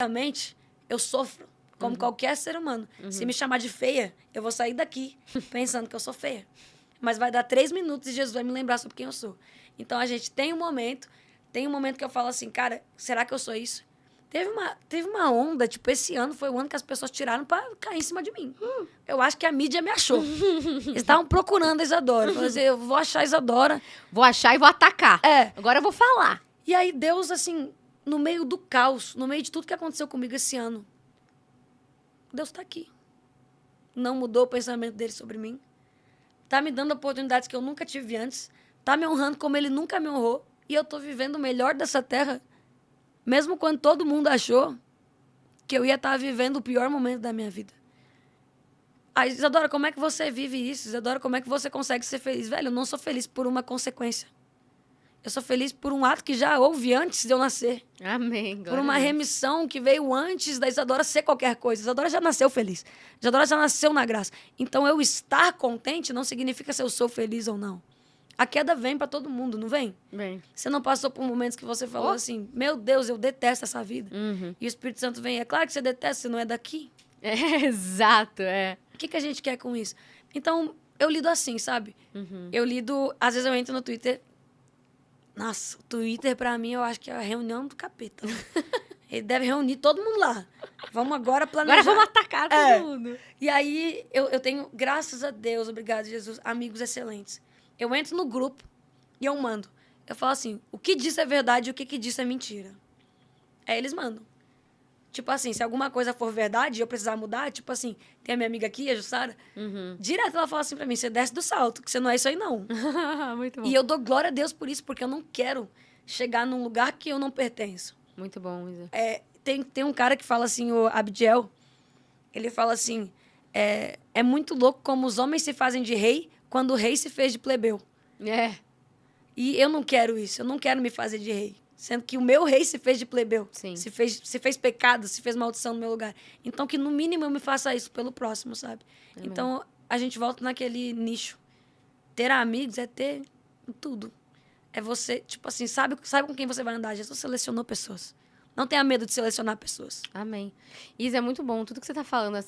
Realmente, eu sofro, como uhum. qualquer ser humano. Uhum. Se me chamar de feia, eu vou sair daqui pensando que eu sou feia. Mas vai dar três minutos e Jesus vai me lembrar sobre quem eu sou. Então a gente tem um momento, tem um momento que eu falo assim, cara, será que eu sou isso? Teve uma, teve uma onda, tipo, esse ano foi o ano que as pessoas tiraram pra cair em cima de mim. Hum. Eu acho que a mídia me achou. Eles estavam procurando a Isadora. Eu, assim, eu vou achar a Isadora. Vou achar e vou atacar. É. Agora eu vou falar. E aí Deus, assim, no meio do caos, no meio de tudo que aconteceu comigo esse ano, Deus está aqui. Não mudou o pensamento dele sobre mim. Tá me dando oportunidades que eu nunca tive antes. Tá me honrando como ele nunca me honrou. E eu tô vivendo o melhor dessa terra. Mesmo quando todo mundo achou que eu ia estar tá vivendo o pior momento da minha vida. Aí, Isadora, como é que você vive isso? Isadora, como é que você consegue ser feliz? Velho, eu não sou feliz por uma consequência. Eu sou feliz por um ato que já houve antes de eu nascer. Amém. Glória. Por uma remissão que veio antes da Isadora ser qualquer coisa. Isadora já nasceu feliz. Isadora já nasceu na graça. Então eu estar contente não significa se eu sou feliz ou não. A queda vem para todo mundo, não vem? Vem. Você não passou por momentos que você falou oh. assim: Meu Deus, eu detesto essa vida. Uhum. E o Espírito Santo vem. É claro que você detesta, você não é daqui. É, exato, é. O que, que a gente quer com isso? Então, eu lido assim, sabe? Uhum. Eu lido. Às vezes eu entro no Twitter, nossa, o Twitter, pra mim, eu acho que é a reunião do capeta. Ele deve reunir todo mundo lá. Vamos agora planejar. Agora vamos atacar todo é. mundo. E aí, eu, eu tenho, graças a Deus, obrigado, Jesus, amigos excelentes. Eu entro no grupo e eu mando. Eu falo assim, o que disso é verdade e o que, que disso é mentira. Aí eles mandam. Tipo assim, se alguma coisa for verdade e eu precisar mudar, tipo assim, tem a minha amiga aqui, a Jussara, uhum. direto ela fala assim pra mim: você desce do salto, que você não é isso aí não. Muito bom. E eu dou glória a Deus por isso, porque eu não quero chegar num lugar que eu não pertenço. Muito bom, Isa. É, tem, tem um cara que fala assim, o Abdiel, ele fala assim: é, é muito louco como os homens se fazem de rei quando o rei se fez de plebeu. É. E eu não quero isso, eu não quero me fazer de rei. Sendo que o meu rei se fez de plebeu. Sim. Se fez, se fez pecado, se fez maldição no meu lugar. Então, que no mínimo eu me faça isso pelo próximo, sabe? Amém. Então, a gente volta naquele nicho. Ter amigos é ter tudo. É você, tipo assim, sabe, sabe com quem você vai andar. Jesus selecionou pessoas. Não tenha medo de selecionar pessoas. Amém. Isa, é muito bom tudo que você está falando.